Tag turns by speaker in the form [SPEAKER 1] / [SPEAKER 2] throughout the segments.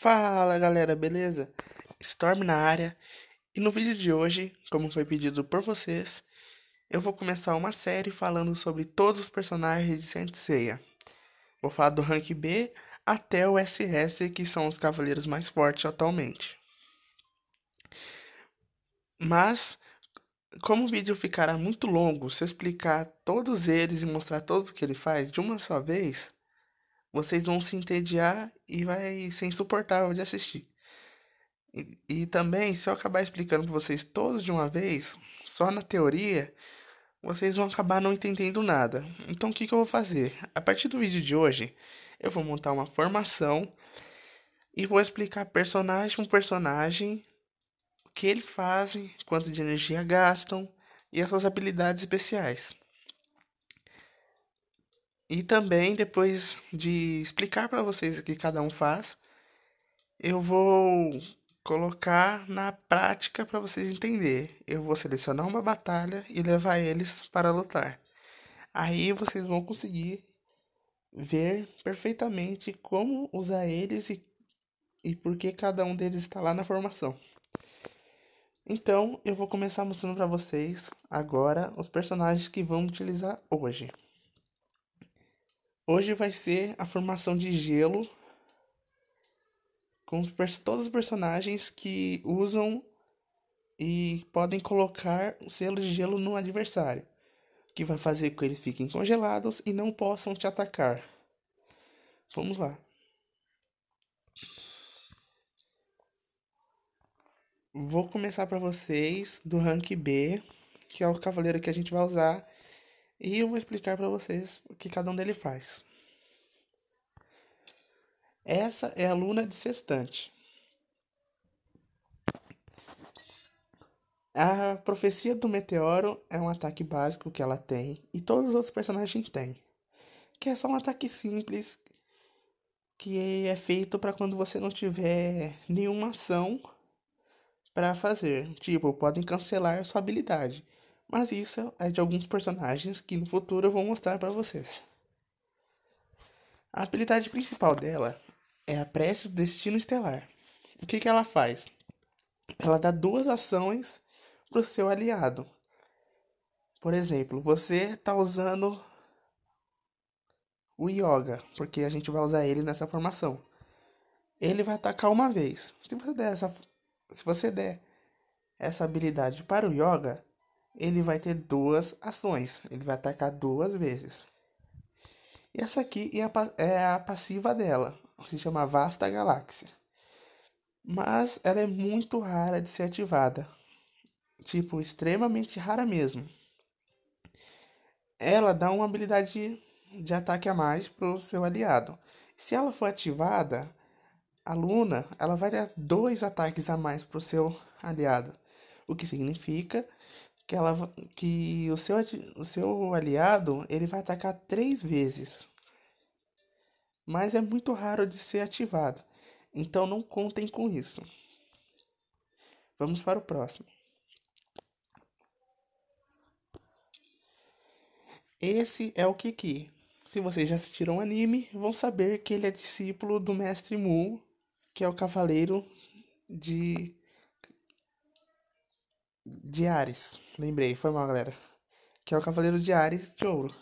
[SPEAKER 1] Fala galera, beleza? Storm na área e no vídeo de hoje, como foi pedido por vocês, eu vou começar uma série falando sobre todos os personagens de Saint Seiya. Vou falar do rank B até o SS, que são os cavaleiros mais fortes atualmente. Mas, como o vídeo ficará muito longo, se eu explicar todos eles e mostrar tudo o que ele faz de uma só vez, vocês vão se entediar e vai ser insuportável de assistir. E, e também, se eu acabar explicando para vocês todos de uma vez, só na teoria, vocês vão acabar não entendendo nada. Então, o que, que eu vou fazer? A partir do vídeo de hoje, eu vou montar uma formação e vou explicar personagem por personagem o que eles fazem, quanto de energia gastam e as suas habilidades especiais. E também, depois de explicar para vocês o que cada um faz, eu vou colocar na prática para vocês entenderem. Eu vou selecionar uma batalha e levar eles para lutar. Aí vocês vão conseguir ver perfeitamente como usar eles e, e por que cada um deles está lá na formação. Então, eu vou começar mostrando para vocês agora os personagens que vamos utilizar hoje. Hoje vai ser a formação de gelo com todos os personagens que usam e podem colocar selo de gelo no adversário, que vai fazer com que eles fiquem congelados e não possam te atacar. Vamos lá. Vou começar para vocês do rank B, que é o cavaleiro que a gente vai usar e eu vou explicar para vocês o que cada um dele faz. Essa é a luna de sextante. A profecia do meteoro é um ataque básico que ela tem e todos os outros personagens têm. Que é só um ataque simples que é feito para quando você não tiver nenhuma ação para fazer. Tipo, podem cancelar sua habilidade. Mas isso é de alguns personagens que no futuro eu vou mostrar para vocês. A habilidade principal dela é a Prece do Destino Estelar. O que, que ela faz? Ela dá duas ações pro seu aliado. Por exemplo, você está usando o Yoga, porque a gente vai usar ele nessa formação. Ele vai atacar uma vez. Se você der essa, se você der essa habilidade para o Yoga, ele vai ter duas ações. Ele vai atacar duas vezes. E essa aqui é a, é a passiva dela. Se chama Vasta Galáxia. Mas ela é muito rara de ser ativada. Tipo, extremamente rara mesmo. Ela dá uma habilidade de ataque a mais para o seu aliado. Se ela for ativada, a Luna ela vai dar dois ataques a mais para o seu aliado. O que significa que, ela, que o, seu, o seu aliado ele vai atacar três vezes, mas é muito raro de ser ativado, então não contem com isso. Vamos para o próximo. Esse é o Kiki. Se vocês já assistiram o anime, vão saber que ele é discípulo do mestre Mu, que é o cavaleiro de de Ares. Lembrei, foi mal, galera. Que é o Cavaleiro de Ares de Ouro.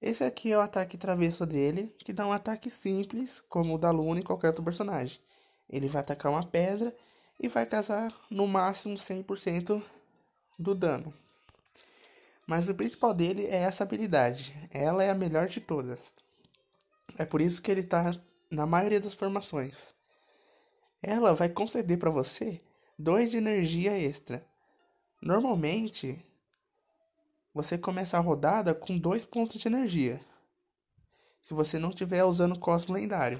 [SPEAKER 1] Esse aqui é o ataque travesso dele, que dá um ataque simples, como o da Luna e qualquer outro personagem. Ele vai atacar uma pedra e vai causar no máximo 100% do dano. Mas o principal dele é essa habilidade. Ela é a melhor de todas. É por isso que ele está na maioria das formações. Ela vai conceder para você 2 de energia extra. Normalmente, você começa a rodada com 2 pontos de energia. Se você não estiver usando Cosmo Lendário.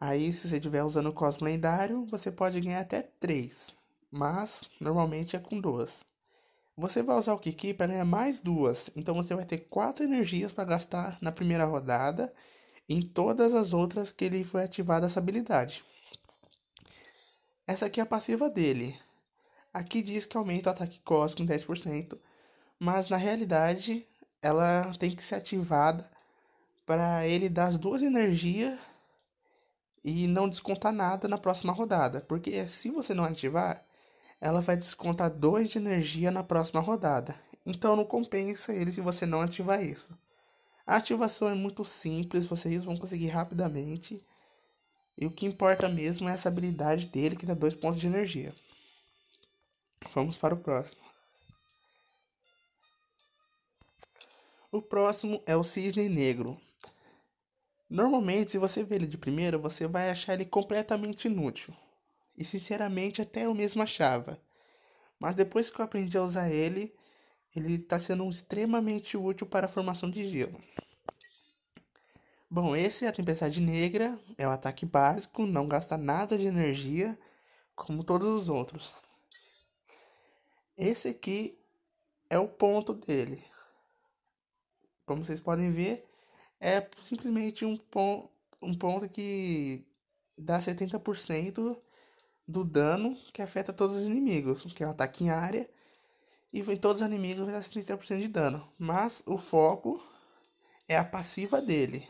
[SPEAKER 1] Aí, se você estiver usando Cosmo Lendário, você pode ganhar até 3. Mas, normalmente é com 2. Você vai usar o Kiki para ganhar mais duas. Então você vai ter quatro energias para gastar na primeira rodada em todas as outras que ele foi ativado essa habilidade. Essa aqui é a passiva dele. Aqui diz que aumenta o ataque cósmico em 10%, mas na realidade ela tem que ser ativada para ele dar as duas energias e não descontar nada na próxima rodada, porque se você não ativar, ela vai descontar 2 de energia na próxima rodada. Então não compensa ele se você não ativar isso. A ativação é muito simples, vocês vão conseguir rapidamente. E o que importa mesmo é essa habilidade dele que dá dois pontos de energia. Vamos para o próximo. O próximo é o cisne negro. Normalmente, se você vê ele de primeira, você vai achar ele completamente inútil. E sinceramente, até eu mesmo achava. Mas depois que eu aprendi a usar ele, ele está sendo extremamente útil para a formação de gelo. Bom, esse é a Tempestade Negra, é o ataque básico, não gasta nada de energia, como todos os outros. Esse aqui é o ponto dele. Como vocês podem ver, é simplesmente um, pon um ponto que dá 70% do dano que afeta todos os inimigos, que é um ataque em área e em todos os inimigos vai dar 70% de dano. Mas o foco é a passiva dele.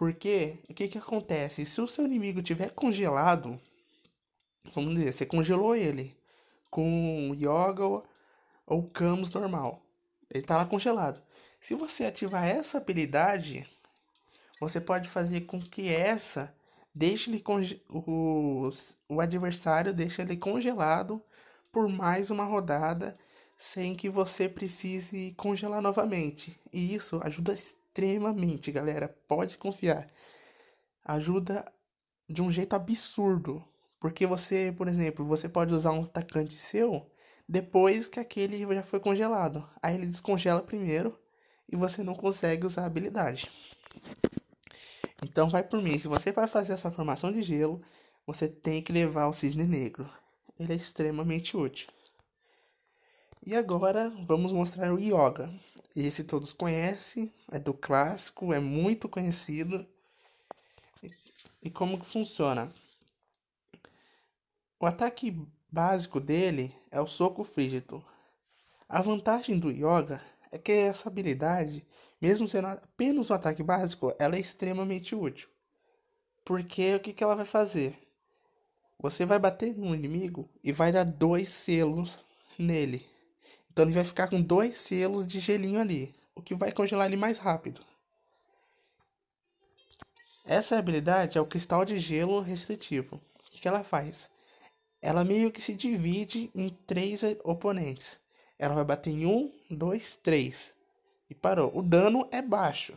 [SPEAKER 1] Porque o que, que acontece? Se o seu inimigo tiver congelado, vamos dizer, você congelou ele com yoga ou, camus normal. Ele tá lá congelado. Se você ativar essa habilidade, você pode fazer com que essa deixe ele conge o, o adversário deixe ele congelado por mais uma rodada sem que você precise congelar novamente. E isso ajuda extremamente, galera. Pode confiar. Ajuda de um jeito absurdo. Porque você, por exemplo, você pode usar um atacante seu depois que aquele já foi congelado. Aí ele descongela primeiro e você não consegue usar a habilidade. Então vai por mim, se você vai fazer essa formação de gelo, você tem que levar o cisne negro. Ele é extremamente útil. E agora vamos mostrar o yoga. Esse todos conhecem, é do clássico, é muito conhecido. E como que funciona? O ataque básico dele é o soco frígido. A vantagem do yoga é que essa habilidade, mesmo sendo apenas um ataque básico, ela é extremamente útil. Porque o que, que ela vai fazer? Você vai bater no inimigo e vai dar dois selos nele. Então ele vai ficar com dois selos de gelinho ali, o que vai congelar ele mais rápido. Essa habilidade é o cristal de gelo restritivo. O que, que ela faz? Ela meio que se divide em três oponentes. Ela vai bater em um, dois, três. E parou. O dano é baixo.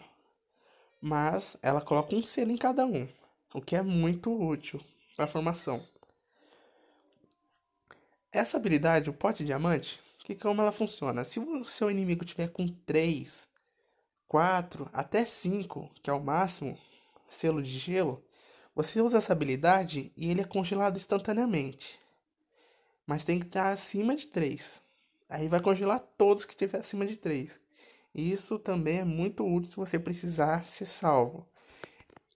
[SPEAKER 1] Mas ela coloca um selo em cada um. O que é muito útil para a formação. Essa habilidade, o pote diamante, que como ela funciona? Se o seu inimigo tiver com 3, 4, até 5, que é o máximo, selo de gelo, você usa essa habilidade e ele é congelado instantaneamente. Mas tem que estar acima de 3. Aí vai congelar todos que tiver acima de 3. Isso também é muito útil se você precisar ser salvo.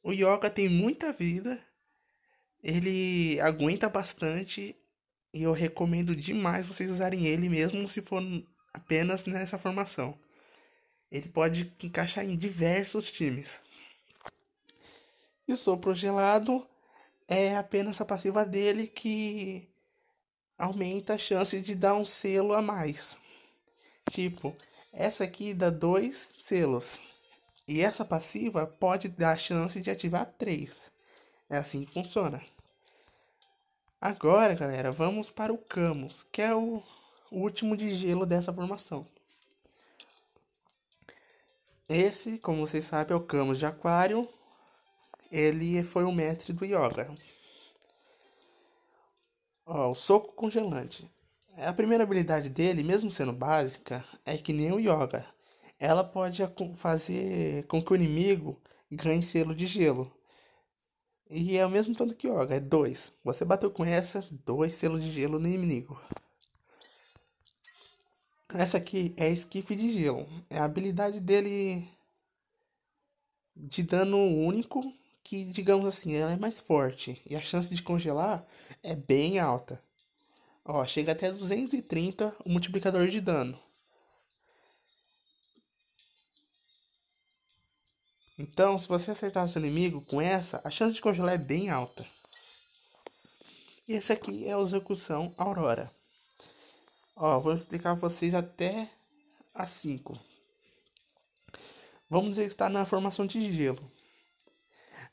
[SPEAKER 1] O Yoga tem muita vida, ele aguenta bastante e eu recomendo demais vocês usarem ele mesmo se for apenas nessa formação. Ele pode encaixar em diversos times. E o sopro gelado é apenas a passiva dele que aumenta a chance de dar um selo a mais. Tipo, essa aqui dá dois selos. E essa passiva pode dar a chance de ativar três. É assim que funciona. Agora, galera, vamos para o Camus, que é o último de gelo dessa formação. Esse, como vocês sabem, é o Camus de Aquário. Ele foi o mestre do yoga. Ó, o soco congelante. A primeira habilidade dele, mesmo sendo básica, é que nem o yoga. Ela pode fazer com que o inimigo ganhe selo de gelo. E é o mesmo tanto que Yoga, é 2. Você bateu com essa, 2 selos de gelo no inimigo. Essa aqui é esquife de gelo. É a habilidade dele de dano único, que digamos assim, ela é mais forte. E a chance de congelar é bem alta. Ó, chega até 230 o multiplicador de dano. Então, se você acertar o seu inimigo com essa, a chance de congelar é bem alta. E esse aqui é a execução Aurora. Ó, vou explicar pra vocês até a 5. Vamos dizer que está na formação de gelo.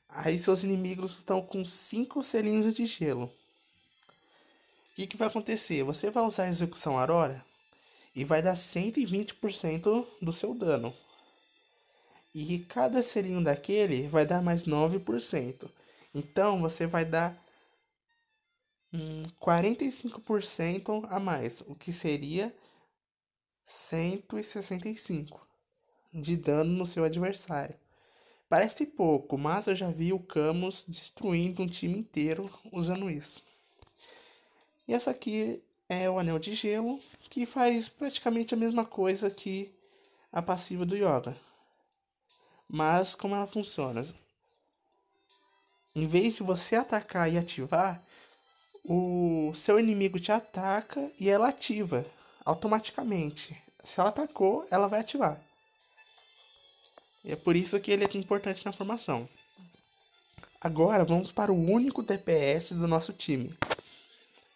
[SPEAKER 1] Aí seus inimigos estão com 5 selinhos de gelo. O que, que vai acontecer? Você vai usar a execução Aurora e vai dar 120% do seu dano e cada selinho daquele vai dar mais 9%. Então você vai dar hum, 45% a mais, o que seria 165 de dano no seu adversário. Parece pouco, mas eu já vi o Camus destruindo um time inteiro usando isso. E essa aqui é o Anel de Gelo, que faz praticamente a mesma coisa que a passiva do Yoga. Mas como ela funciona? Em vez de você atacar e ativar, o seu inimigo te ataca e ela ativa automaticamente. Se ela atacou, ela vai ativar. E é por isso que ele é, é importante na formação. Agora vamos para o único DPS do nosso time.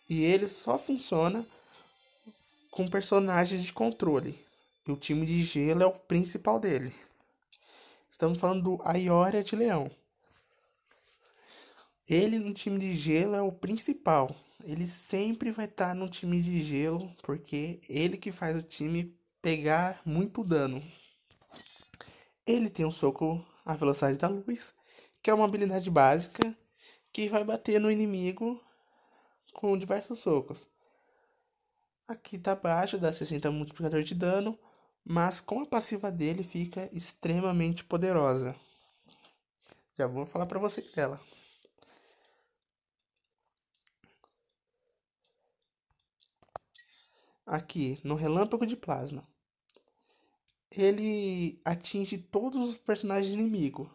[SPEAKER 1] E ele só funciona com personagens de controle. E o time de gelo é o principal dele. Estamos falando do Ayoria de Leão. Ele no time de gelo é o principal. Ele sempre vai estar tá no time de gelo, porque ele que faz o time pegar muito dano. Ele tem um soco à velocidade da luz, que é uma habilidade básica que vai bater no inimigo com diversos socos. Aqui tá abaixo dá 60 multiplicador de dano mas com a passiva dele fica extremamente poderosa. Já vou falar para vocês dela. Aqui, no relâmpago de plasma. Ele atinge todos os personagens inimigos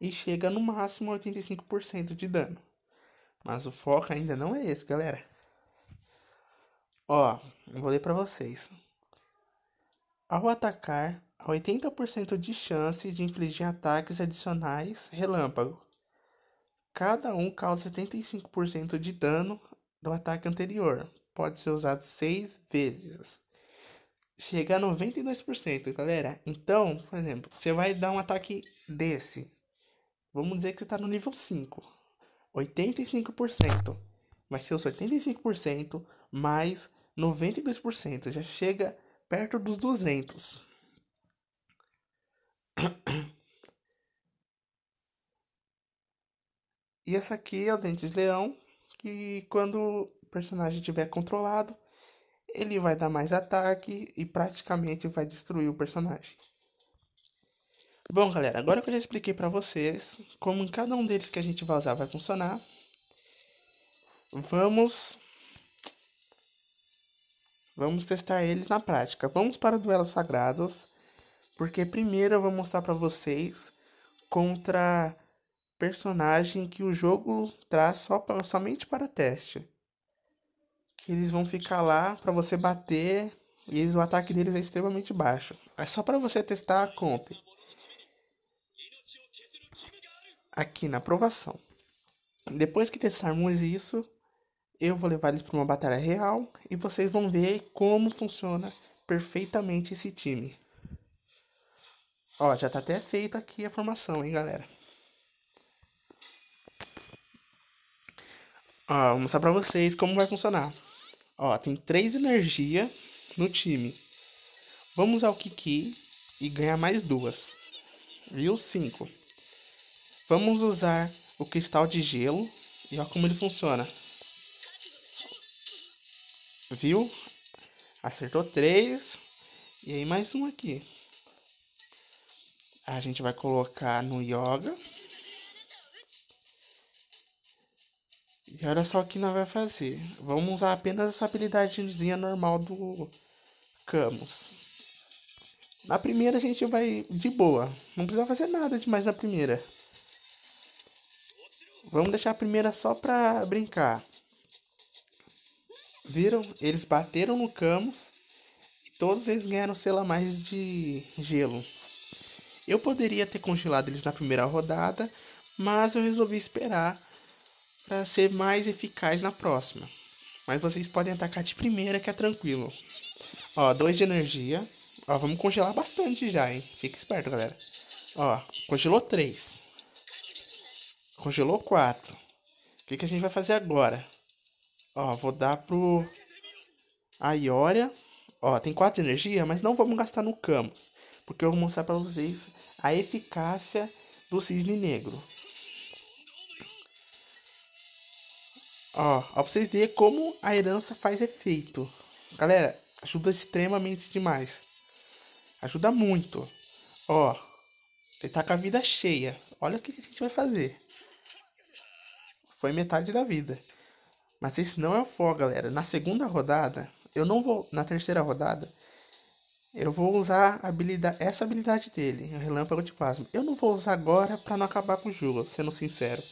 [SPEAKER 1] e chega no máximo a 85% de dano. Mas o foco ainda não é esse, galera. Ó, eu vou ler para vocês. Ao atacar, há 80% de chance de infligir ataques adicionais relâmpago. Cada um causa 75% de dano do ataque anterior. Pode ser usado 6 vezes. Chega a 92%, galera. Então, por exemplo, você vai dar um ataque desse. Vamos dizer que você está no nível 5. 85%. Vai ser os 85% mais 92%. Já chega perto dos 200. E essa aqui é o Dentes Leão, que quando o personagem estiver controlado, ele vai dar mais ataque e praticamente vai destruir o personagem. Bom, galera, agora que eu já expliquei para vocês como cada um deles que a gente vai usar vai funcionar, vamos Vamos testar eles na prática. Vamos para duelos sagrados, porque primeiro eu vou mostrar para vocês contra personagem que o jogo traz só pra, somente para teste. Que eles vão ficar lá para você bater e eles, o ataque deles é extremamente baixo. É só para você testar a comp. Aqui na aprovação. Depois que testarmos isso, eu vou levar eles para uma batalha real e vocês vão ver como funciona perfeitamente esse time. Ó, já tá até feita aqui a formação, hein, galera. Ó, vou mostrar pra vocês como vai funcionar. Ó, tem três energia no time. Vamos ao Kiki e ganhar mais duas. Viu? Cinco. Vamos usar o cristal de gelo e ó como ele funciona. Viu? Acertou três. E aí mais um aqui. A gente vai colocar no yoga. E olha só o que nós vamos fazer. Vamos usar apenas essa habilidadezinha normal do Camus. Na primeira a gente vai de boa. Não precisa fazer nada demais na primeira. Vamos deixar a primeira só pra brincar viram, eles bateram no Camus e todos eles ganharam, sei lá, mais de gelo. Eu poderia ter congelado eles na primeira rodada, mas eu resolvi esperar para ser mais eficaz na próxima. Mas vocês podem atacar de primeira, que é tranquilo. Ó, dois de energia. Ó, vamos congelar bastante já, hein? Fica esperto, galera. Ó, congelou três. Congelou quatro. O que, que a gente vai fazer agora? Ó, vou dar pro. A Ioria. Ó, tem 4 de energia, mas não vamos gastar no Camus. Porque eu vou mostrar pra vocês a eficácia do Cisne Negro. Ó, ó pra vocês verem como a herança faz efeito. Galera, ajuda extremamente demais. Ajuda muito. Ó, ele tá com a vida cheia. Olha o que a gente vai fazer. Foi metade da vida. Mas esse não é o for, galera. Na segunda rodada, eu não vou. Na terceira rodada, eu vou usar habilidade, essa habilidade dele, o Relâmpago de Plasma. Eu não vou usar agora para não acabar com o jogo, sendo sincero.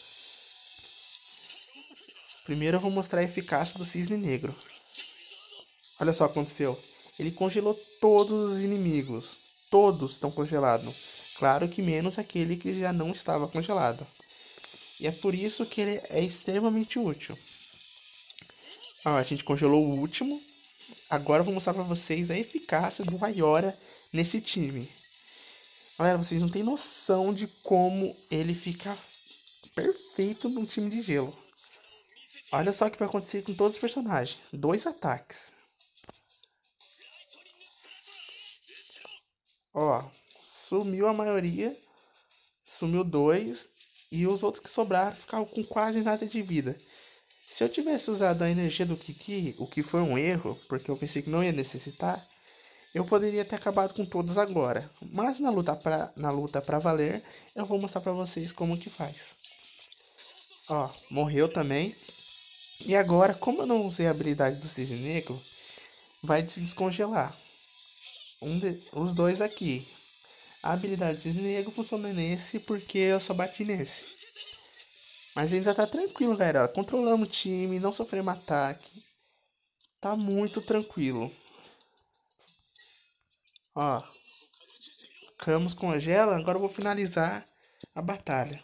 [SPEAKER 1] Primeiro eu vou mostrar a eficácia do Cisne Negro. Olha só o que aconteceu. Ele congelou todos os inimigos. Todos estão congelados. Claro que menos aquele que já não estava congelado. E é por isso que ele é extremamente útil. Ah, a gente congelou o último. Agora eu vou mostrar pra vocês a eficácia do Ayora nesse time. Galera, vocês não têm noção de como ele fica perfeito num time de gelo. Olha só o que vai acontecer com todos os personagens. Dois ataques. Ó, sumiu a maioria. Sumiu dois. E os outros que sobraram ficaram com quase nada de vida. Se eu tivesse usado a energia do Kiki, o que foi um erro, porque eu pensei que não ia necessitar, eu poderia ter acabado com todos agora. Mas na luta pra, na luta pra valer, eu vou mostrar pra vocês como que faz. Ó, morreu também. E agora, como eu não usei a habilidade do cisne negro, vai descongelar. Um de, os dois aqui. A habilidade do cisne negro funciona nesse porque eu só bati nesse. Mas ainda tá tranquilo, galera. Controlamos o time, não sofremos ataque. Tá muito tranquilo. Ó. Camus congela. Agora eu vou finalizar a batalha.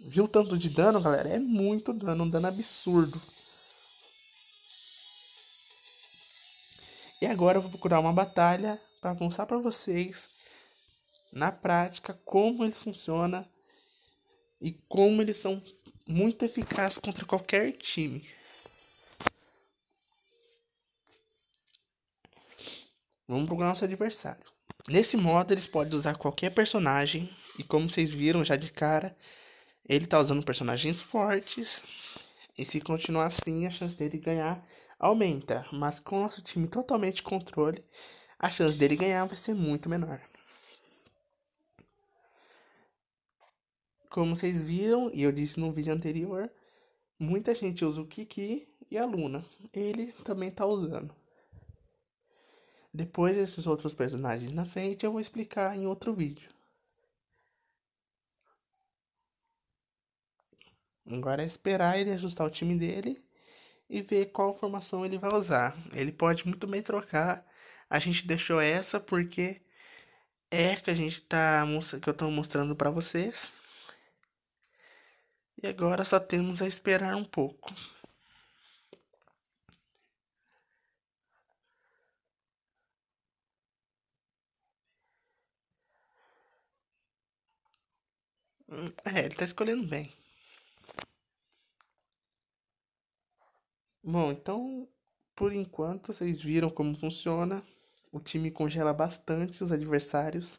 [SPEAKER 1] Viu o tanto de dano, galera? É muito dano, um dano absurdo. E agora eu vou procurar uma batalha para mostrar para vocês na prática como eles funcionam e como eles são muito eficazes contra qualquer time. Vamos pro nosso adversário. Nesse modo, eles podem usar qualquer personagem. E como vocês viram já de cara, ele tá usando personagens fortes. E se continuar assim, a chance dele ganhar aumenta. Mas com nosso time totalmente controle, a chance dele ganhar vai ser muito menor. Como vocês viram, e eu disse no vídeo anterior, muita gente usa o Kiki e a Luna. Ele também tá usando. Depois esses outros personagens na frente eu vou explicar em outro vídeo. Agora é esperar ele ajustar o time dele e ver qual formação ele vai usar. Ele pode muito bem trocar. A gente deixou essa porque é que a gente tá que eu estou mostrando para vocês. E agora só temos a esperar um pouco. É, ele tá escolhendo bem. Bom, então, por enquanto, vocês viram como funciona. O time congela bastante os adversários.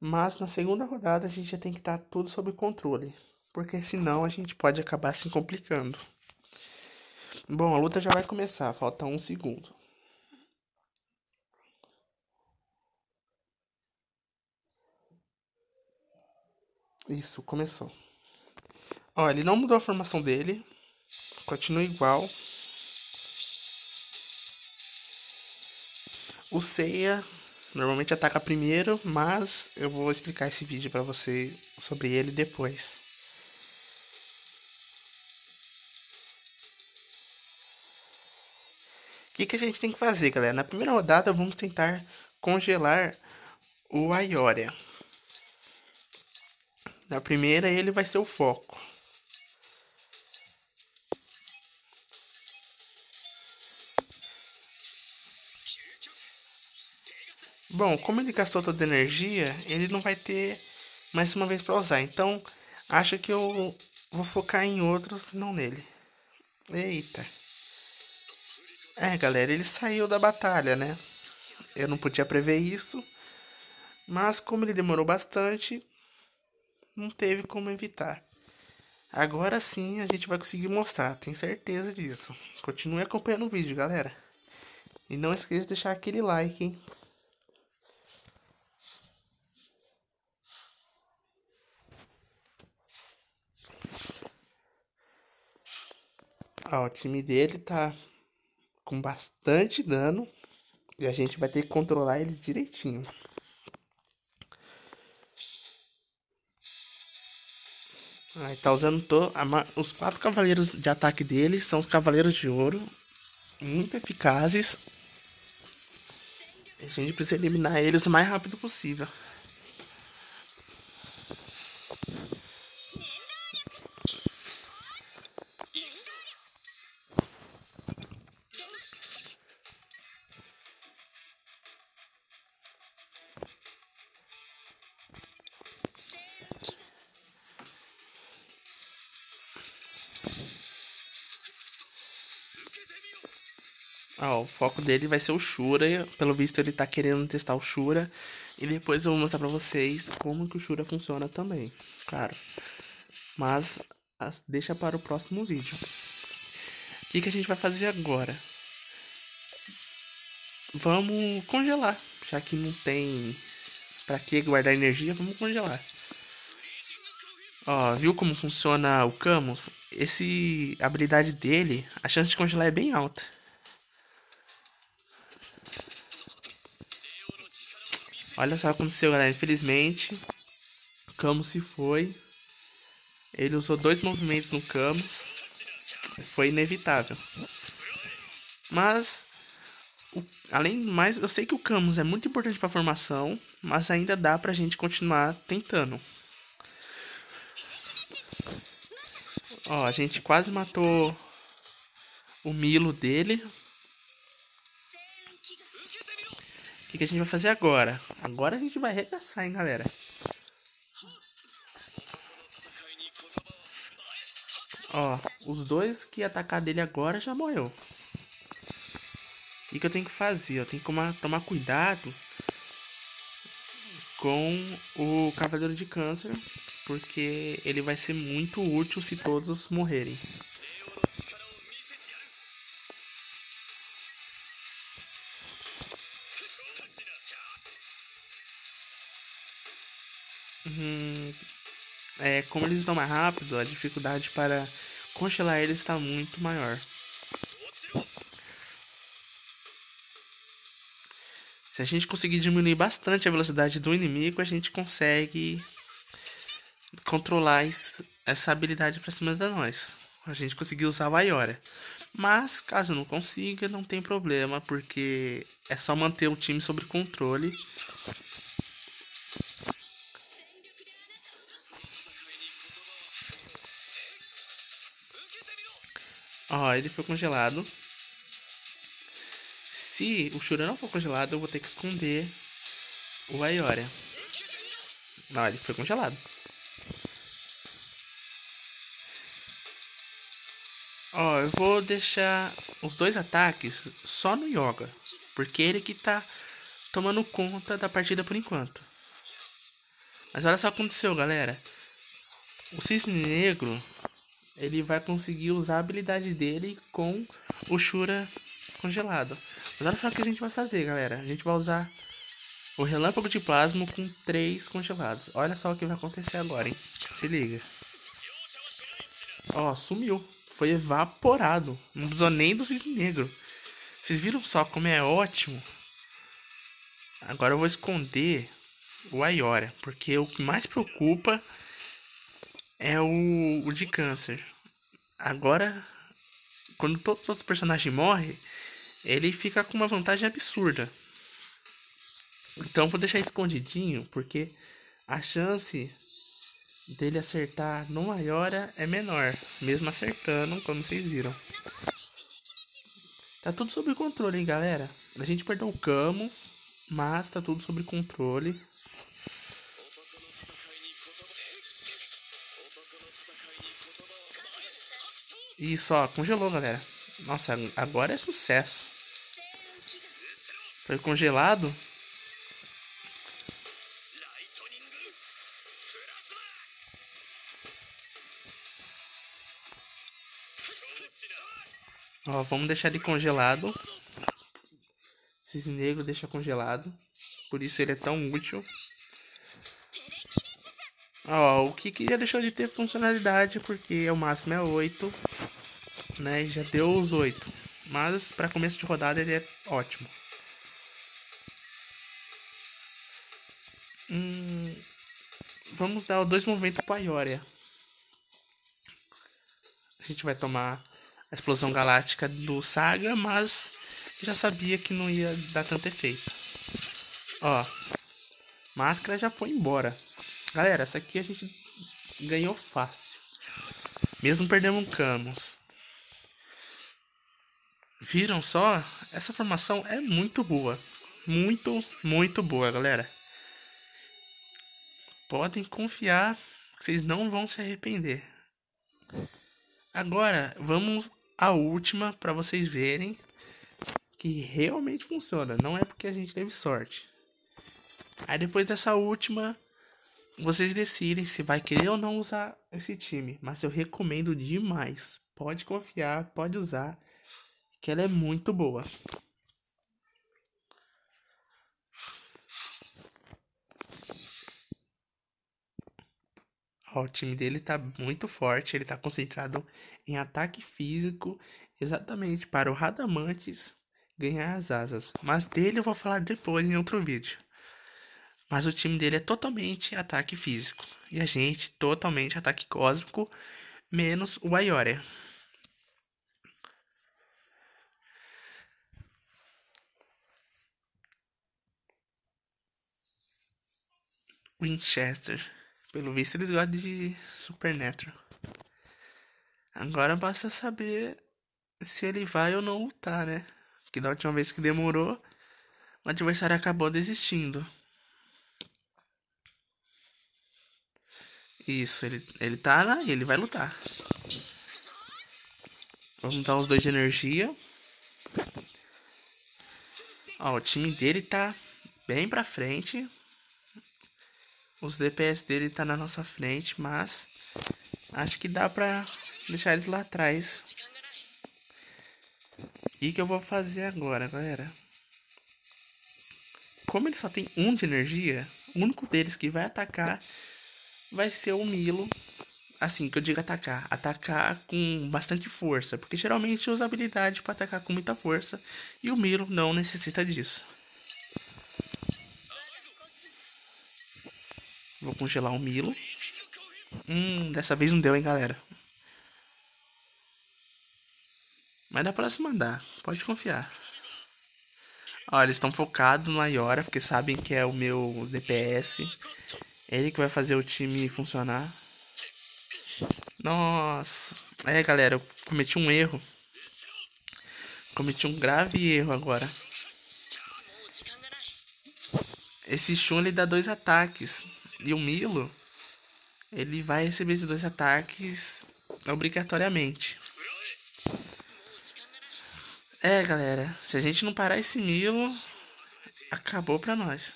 [SPEAKER 1] Mas na segunda rodada a gente já tem que estar tá tudo sob controle porque senão a gente pode acabar se complicando. Bom, a luta já vai começar, falta um segundo. Isso, começou. Ó, ele não mudou a formação dele. Continua igual. O Seiya normalmente ataca primeiro, mas eu vou explicar esse vídeo para você sobre ele depois. que, que a gente tem que fazer, galera? Na primeira rodada, vamos tentar congelar o Aioria. Na primeira, ele vai ser o foco. Bom, como ele gastou toda a energia, ele não vai ter mais uma vez para usar. Então, acho que eu vou focar em outros, não nele. Eita. É, galera, ele saiu da batalha, né? Eu não podia prever isso. Mas como ele demorou bastante, não teve como evitar. Agora sim a gente vai conseguir mostrar, tenho certeza disso. Continue acompanhando o vídeo, galera. E não esqueça de deixar aquele like, hein? Ó, o time dele tá com bastante dano. E a gente vai ter que controlar eles direitinho. Aí ah, tá usando to... os quatro cavaleiros de ataque dele são os cavaleiros de ouro. Muito eficazes. A gente precisa eliminar eles o mais rápido possível. dele vai ser o Shura. Pelo visto, ele tá querendo testar o Shura. E depois eu vou mostrar pra vocês como que o Shura funciona também, claro. Mas deixa para o próximo vídeo. O que, que a gente vai fazer agora? Vamos congelar, já que não tem para que guardar energia, vamos congelar. Ó, viu como funciona o Camus? Esse a habilidade dele, a chance de congelar é bem alta. Olha só o que aconteceu, galera. Infelizmente, Camus se foi. Ele usou dois movimentos no Camus. Foi inevitável. Mas, o, além mais, eu sei que o Camus é muito importante para a formação, mas ainda dá pra gente continuar tentando. Ó, a gente quase matou o Milo dele, O que, que a gente vai fazer agora? Agora a gente vai arregaçar, hein, galera. Ó, os dois que atacar dele agora já morreu. O que eu tenho que fazer? Eu tenho que tomar, tomar cuidado com o Cavaleiro de Câncer, porque ele vai ser muito útil se todos morrerem. como eles estão mais rápido, a dificuldade para congelar eles está muito maior. Se a gente conseguir diminuir bastante a velocidade do inimigo, a gente consegue controlar essa habilidade para cima de nós. A gente conseguiu usar a Iora. Mas caso não consiga, não tem problema, porque é só manter o time sob controle ele foi congelado. Se o Shura não for congelado, eu vou ter que esconder o Ayoria. Não, ele foi congelado. Ó, eu vou deixar os dois ataques só no Yoga. Porque ele que tá tomando conta da partida por enquanto. Mas olha só o que aconteceu, galera. O Cisne Negro ele vai conseguir usar a habilidade dele com o Shura congelado. Mas olha só o que a gente vai fazer, galera. A gente vai usar o relâmpago de plasma com três congelados. Olha só o que vai acontecer agora, hein? Se liga. Ó, sumiu. Foi evaporado. Não precisou nem do cisne negro. Vocês viram só como é ótimo? Agora eu vou esconder o Aiora. Porque o que mais preocupa é o, o de câncer. Agora, quando todos os outros personagens morrem, ele fica com uma vantagem absurda. Então vou deixar escondidinho, porque a chance dele acertar no maior é menor, mesmo acertando, como vocês viram. Tá tudo sob controle, hein, galera? A gente perdeu o Camus, mas tá tudo sob controle. E só, congelou, galera. Nossa, agora é sucesso. Foi congelado. Ó, vamos deixar ele congelado. Esse negro deixa congelado. Por isso ele é tão útil. Ó, o que já deixou de ter funcionalidade, porque o máximo é 8, né? Já deu os 8. Mas para começo de rodada ele é ótimo. Hum, vamos dar dois movimentos para Ioria. A gente vai tomar a explosão galáctica do Saga, mas já sabia que não ia dar tanto efeito. Ó, máscara já foi embora. Galera, essa aqui a gente ganhou fácil. Mesmo perdendo um Camus. Viram só? Essa formação é muito boa. Muito, muito boa, galera. Podem confiar vocês não vão se arrepender. Agora, vamos à última para vocês verem que realmente funciona. Não é porque a gente teve sorte. Aí depois dessa última, vocês decidem se vai querer ou não usar esse time, mas eu recomendo demais. Pode confiar, pode usar, que ela é muito boa. Ó, o time dele tá muito forte, ele tá concentrado em ataque físico, exatamente para o Radamantes ganhar as asas. Mas dele eu vou falar depois em outro vídeo. Mas o time dele é totalmente ataque físico. E a gente totalmente ataque cósmico, menos o Ayora. Winchester. Pelo visto eles gostam de Supernatural. Agora basta saber se ele vai ou não lutar, né? Que da última vez que demorou, o adversário acabou desistindo. Isso, ele, ele tá e Ele vai lutar. Vamos juntar os dois de energia. Ó, o time dele tá bem pra frente. Os DPS dele tá na nossa frente, mas acho que dá pra deixar eles lá atrás. E que eu vou fazer agora, galera? Como ele só tem um de energia, o único deles que vai atacar vai ser o Milo. Assim, que eu digo atacar. Atacar com bastante força. Porque geralmente usa habilidade para atacar com muita força. E o Milo não necessita disso. Vou congelar o Milo. Hum, dessa vez não deu, hein, galera. Mas da próxima dá. Pode confiar. olha eles estão focados no Ayora, porque sabem que é o meu DPS. É ele que vai fazer o time funcionar. Nossa. É, galera, eu cometi um erro. Cometi um grave erro agora. Esse Shun ele dá dois ataques. E o Milo, ele vai receber esses dois ataques obrigatoriamente. É, galera, se a gente não parar esse Milo, acabou pra nós.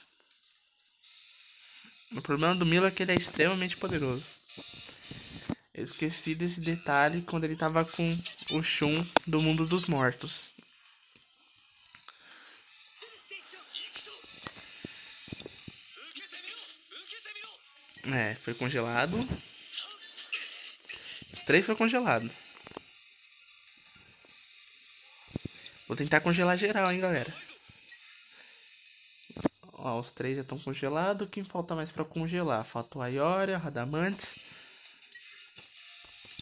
[SPEAKER 1] O problema do Milo é que ele é extremamente poderoso. Eu esqueci desse detalhe quando ele tava com o Shun do mundo dos mortos. É, foi congelado. Os três foi congelado. Vou tentar congelar geral, hein, galera. Ó, os três já estão congelados. Quem falta mais para congelar? Falta o Ayora, o Radamantes.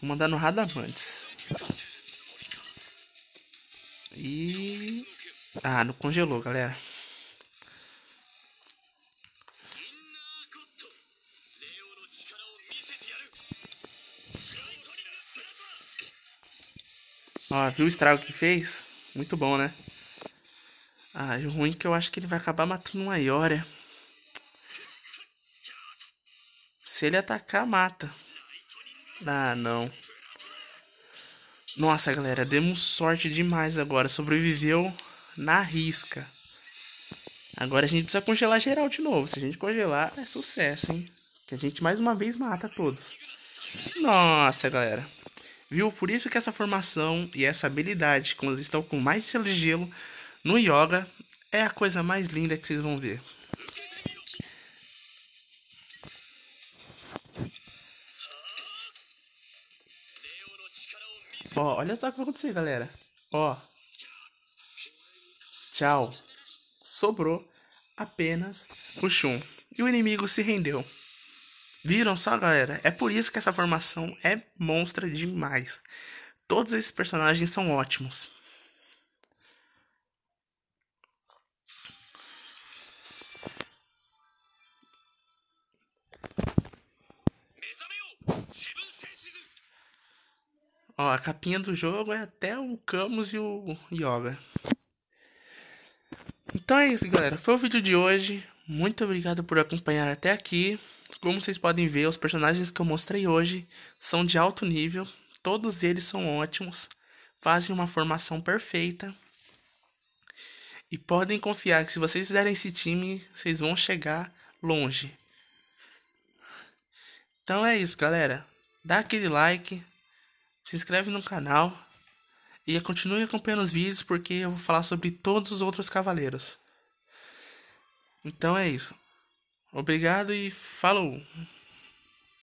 [SPEAKER 1] Vou mandar no Radamantes. E... Ah, não congelou, galera. Ó, viu o estrago que fez? Muito bom, né? Ah, o ruim é que eu acho que ele vai acabar matando uma Ioria. Se ele atacar, mata. Ah, não. Nossa, galera, demos sorte demais agora. Sobreviveu na risca. Agora a gente precisa congelar geral de novo. Se a gente congelar, é sucesso, hein? Que a gente mais uma vez mata todos. Nossa, galera. Viu? Por isso que essa formação e essa habilidade, quando eles estão com mais selo de gelo, no yoga é a coisa mais linda que vocês vão ver. Ó, olha só o que vai acontecer, galera. Ó. Tchau. Sobrou apenas o Shun. E o inimigo se rendeu. Viram só, galera? É por isso que essa formação é monstra demais. Todos esses personagens são ótimos. Ó, a capinha do jogo é até o Camus e o Yoga. Então é isso, galera. Foi o vídeo de hoje. Muito obrigado por acompanhar até aqui. Como vocês podem ver, os personagens que eu mostrei hoje são de alto nível. Todos eles são ótimos. Fazem uma formação perfeita. E podem confiar que se vocês fizerem esse time, vocês vão chegar longe. Então é isso, galera. Dá aquele like, se inscreve no canal e continue acompanhando os vídeos porque eu vou falar sobre todos os outros cavaleiros. Então é isso. Obrigado e falou!